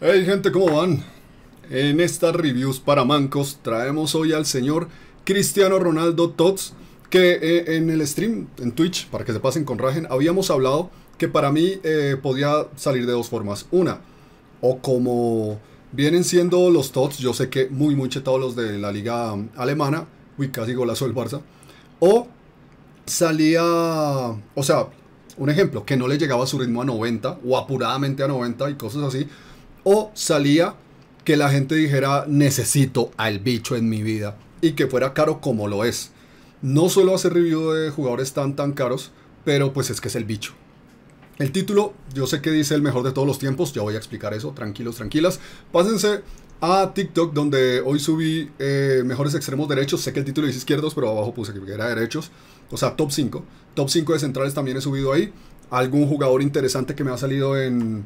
Hey gente, ¿cómo van? En estas reviews para mancos traemos hoy al señor Cristiano Ronaldo Tots que eh, en el stream, en Twitch, para que se pasen con Ragen, habíamos hablado que para mí eh, podía salir de dos formas. Una, o como vienen siendo los Tots, yo sé que muy muy chetados los de la liga alemana, uy, casi golazo el Barça, o salía, o sea, un ejemplo, que no le llegaba su ritmo a 90 o apuradamente a 90 y cosas así, o salía que la gente dijera necesito al bicho en mi vida y que fuera caro como lo es. No suelo hacer review de jugadores tan tan caros, pero pues es que es el bicho. El título, yo sé que dice el mejor de todos los tiempos, ya voy a explicar eso, tranquilos, tranquilas. Pásense a TikTok, donde hoy subí eh, mejores extremos derechos. Sé que el título dice izquierdos, pero abajo puse que era derechos. O sea, top 5. Top 5 de centrales también he subido ahí. Algún jugador interesante que me ha salido en,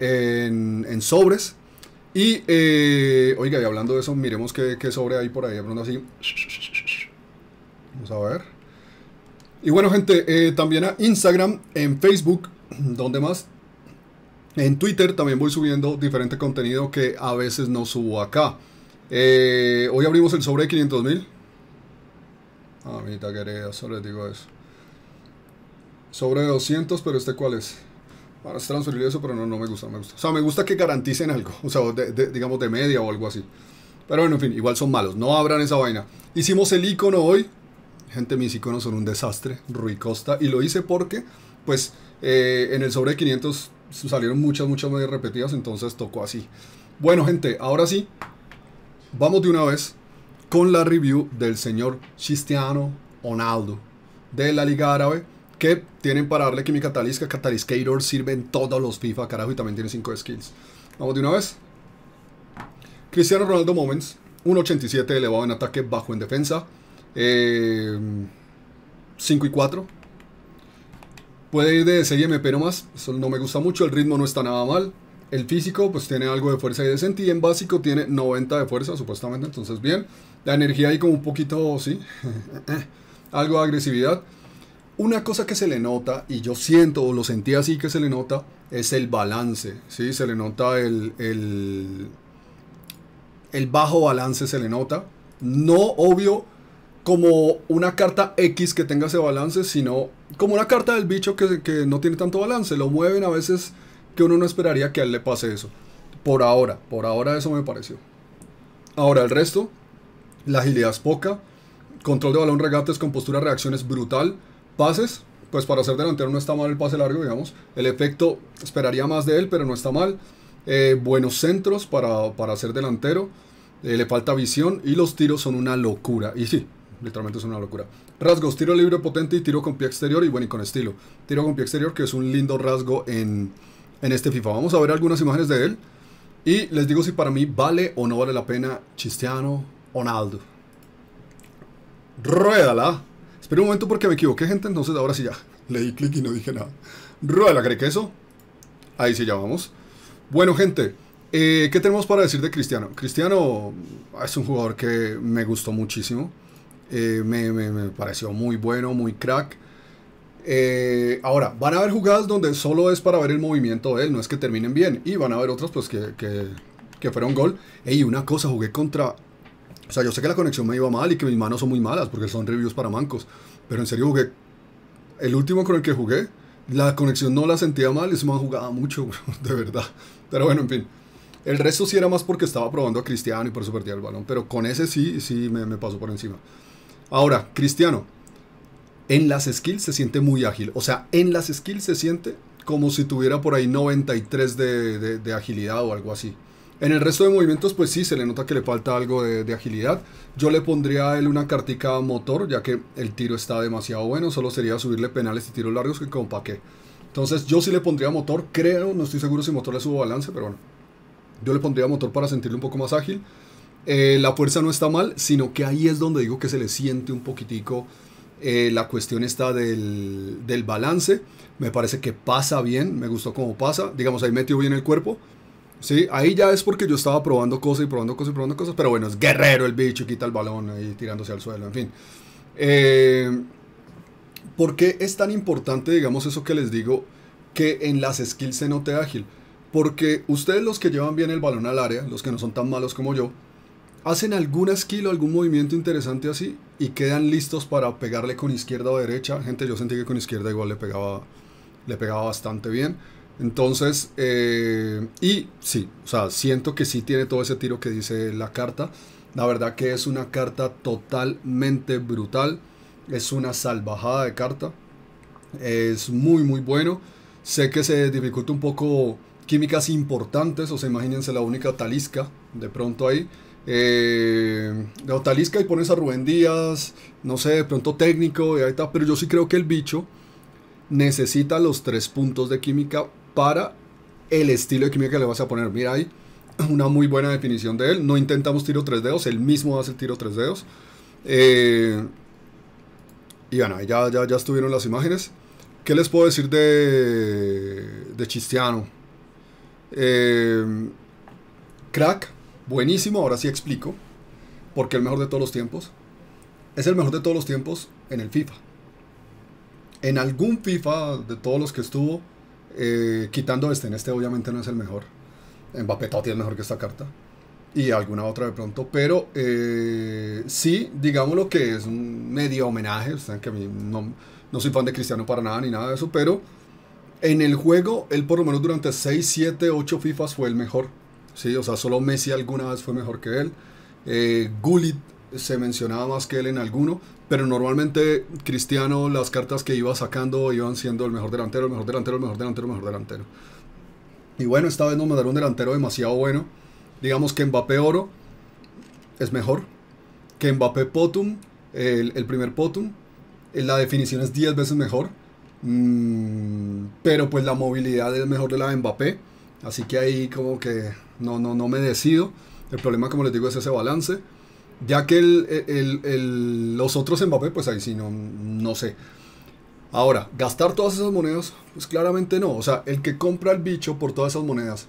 en, sobres. Y, eh, oiga, y hablando de eso, miremos qué, sobre hay por ahí, así. Vamos a ver. Y bueno, gente, eh, también a Instagram, en Facebook, donde más. En Twitter también voy subiendo diferente contenido que a veces no subo acá. Eh, hoy abrimos el sobre de 500 mil. Amita ah, querida, solo les digo eso. Sobre 200, pero este cuál es. Para ah, transferir eso, pero no, no me gusta, me gusta. O sea, me gusta que garanticen algo, o sea, digamos de media o algo así. Pero bueno, en fin, igual son malos, no abran esa vaina. Hicimos el icono hoy. Gente, mis iconos son un desastre, Rui Costa. Y lo hice porque, pues, eh, en el sobre 500 salieron muchas, muchas medias repetidas, entonces tocó así. Bueno, gente, ahora sí, vamos de una vez con la review del señor Cristiano Ronaldo de la Liga Árabe que tienen para darle química talisca. Cataliscator sirve en todos los FIFA, carajo, y también tiene 5 skills. Vamos de una vez. Cristiano Ronaldo Moments, 1.87 elevado en ataque, bajo en defensa. 5 eh, y 4. Puede ir de 6 MP nomás, eso no me gusta mucho, el ritmo no está nada mal. El físico pues tiene algo de fuerza y decente y en básico tiene 90 de fuerza supuestamente, entonces bien. La energía ahí como un poquito, sí, algo de agresividad. Una cosa que se le nota, y yo siento o lo sentí así que se le nota, es el balance, ¿sí? Se le nota el, el, bajo balance, se le nota. No obvio como una carta X que tenga ese balance, sino como una carta del bicho que, no tiene tanto balance. Lo mueven a veces que uno no esperaría que él le pase eso. Por ahora, por ahora eso me pareció. Ahora el resto, la agilidad es poca, control de balón regates con postura reacciones brutal, Pases, pues para ser delantero no está mal el pase largo, digamos. El efecto esperaría más de él, pero no está mal. Eh, buenos centros para, para ser delantero. Eh, le falta visión y los tiros son una locura. Y sí, literalmente es una locura. Rasgos, tiro libre potente y tiro con pie exterior y bueno, y con estilo. Tiro con pie exterior que es un lindo rasgo en, en este FIFA. Vamos a ver algunas imágenes de él y les digo si para mí vale o no vale la pena Cristiano Ronaldo. Ruédala pero un momento porque me equivoqué, gente. Entonces ahora sí ya. Le di clic y no dije nada. Rueda, ¿cree que eso? Ahí sí ya vamos. Bueno, gente. Eh, ¿Qué tenemos para decir de Cristiano? Cristiano ah, es un jugador que me gustó muchísimo. Eh, me, pareció muy bueno, muy crack. Eh, ahora, van a haber jugadas donde solo es para ver el movimiento de él, no es que terminen bien. Y van a haber otras pues que, que, que fueron gol. Y una cosa, jugué contra o sea, yo sé que la conexión me iba mal y que mis manos son muy malas porque son reviews para mancos. Pero en serio jugué. El último con el que jugué, la conexión no la sentía mal y se me jugado mucho, de verdad. Pero bueno, en fin. El resto sí era más porque estaba probando a Cristiano y por eso perdía el balón. Pero con ese sí, sí me, pasó por encima. Ahora, Cristiano. En las skills se siente muy ágil. O sea, en las skills se siente como si tuviera por ahí 93 de agilidad o algo así. En el resto de movimientos, pues sí, se le nota que le falta algo de, agilidad. Yo le pondría a él una cartica motor, ya que el tiro está demasiado bueno. Solo sería subirle penales y tiros largos que como qué. Entonces yo sí le pondría motor, creo, no estoy seguro si motor le subo balance, pero bueno. Yo le pondría motor para sentirle un poco más ágil. Eh, la fuerza no está mal, sino que ahí es donde digo que se le siente un poquitico eh, la cuestión está del, del balance. Me parece que pasa bien, me gustó cómo pasa. Digamos, ahí metió bien el cuerpo Sí, ahí ya es porque yo estaba probando cosas y probando cosas y probando cosas, pero bueno, es guerrero el bicho, quita el balón ahí tirándose al suelo, en fin. Eh, ¿Por qué es tan importante, digamos, eso que les digo, que en las skills se note ágil? Porque ustedes los que llevan bien el balón al área, los que no son tan malos como yo, hacen alguna skill o algún movimiento interesante así y quedan listos para pegarle con izquierda o derecha. Gente, yo sentí que con izquierda igual le pegaba, le pegaba bastante bien. Entonces, eh, y sí, o sea, siento que sí tiene todo ese tiro que dice la carta. La verdad que es una carta totalmente brutal. Es una salvajada de carta. Es muy, muy bueno. Sé que se dificulta un poco químicas importantes. O sea, imagínense la única talisca de pronto ahí. la eh, talisca y pones a Rubén Díaz. No sé, de pronto técnico y ahí está. Pero yo sí creo que el bicho necesita los tres puntos de química para el estilo de química que le vas a poner. Mira ahí una muy buena definición de él. No intentamos tiro tres dedos, él mismo hace el tiro tres dedos. Eh, y bueno, ya, ya, ya estuvieron las imágenes. ¿Qué les puedo decir de, de Chistiano? Eh, crack, buenísimo, ahora sí explico. Porque el mejor de todos los tiempos. Es el mejor de todos los tiempos en el FIFA. En algún FIFA de todos los que estuvo, eh, quitando este, en este obviamente no es el mejor. Mbappé todavía es mejor que esta carta. Y alguna otra de pronto. Pero eh, sí, lo que es un medio homenaje. O sea que a mí no, soy fan de Cristiano para nada ni nada de eso. Pero en el juego, él por lo menos durante 6, 7, 8 FIFAs fue el mejor. Sí, o sea, solo Messi alguna vez fue mejor que él. Eh, Gullit se mencionaba más que él en alguno, pero normalmente Cristiano las cartas que iba sacando iban siendo el mejor delantero, el mejor delantero, el mejor delantero, el mejor delantero. Y bueno, esta vez me mandaron un delantero demasiado bueno. Digamos que Mbappé Oro es mejor que Mbappé Potum, el, el primer Potum. Eh, la definición es 10 veces mejor, mm, pero pues la movilidad es mejor de la de Mbappé. Así que ahí como que no, no, no me decido. El problema, como les digo, es ese balance. Ya que el, los otros Mbappé, pues ahí sí no, no sé. Ahora, gastar todas esas monedas, pues claramente no. O sea, el que compra el bicho por todas esas monedas,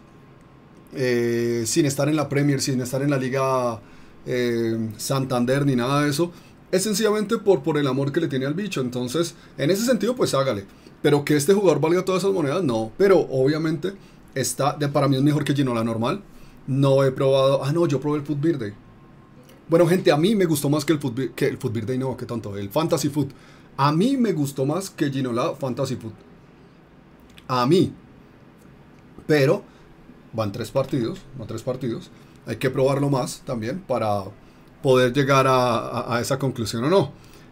eh, sin estar en la Premier, sin estar en la Liga eh, Santander ni nada de eso, es sencillamente por, por el amor que le tiene al bicho. Entonces, en ese sentido, pues hágale. Pero que este jugador valga todas esas monedas, no. Pero obviamente, está, de, para mí es mejor que la normal. No he probado. Ah, no, yo probé el Footbird Birthday. Bueno, gente, a mí me gustó más que el Footbird, que el Day, no, que tanto, el Fantasy Foot. A mí me gustó más que Ginola Fantasy Foot. A mí. Pero van tres partidos, no tres partidos. Hay que probarlo más también para poder llegar a, esa conclusión o no.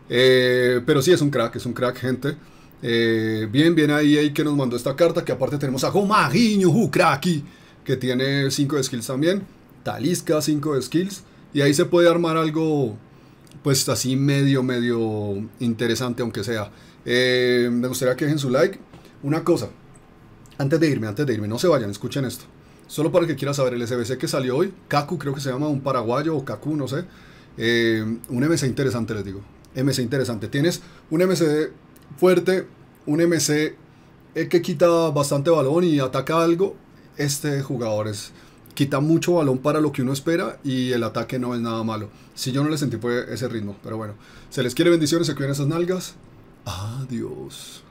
Eh, pero sí, es un crack, es un crack, gente. Eh, bien, bien ahí, ahí que nos mandó esta carta. Que aparte tenemos a crack! cracky. que tiene cinco de skills también. Talisca, 5 skills. Y ahí se puede armar algo, pues así medio, medio interesante, aunque sea. Eh, me gustaría que dejen su like. Una cosa, antes de irme, antes de irme, no se vayan, escuchen esto. Solo para el que quiera saber, el SBC que salió hoy, Kaku creo que se llama, un paraguayo o Kaku, no sé. Eh, un MC interesante, les digo. MC interesante. Tienes un MC fuerte, un MC eh, que quita bastante balón y ataca algo. Este jugador es quita mucho balón para lo que uno espera y el ataque no es nada malo. Si yo no le sentí pues, ese ritmo, pero bueno. Se les quiere bendiciones, se cuidan esas nalgas. Adiós.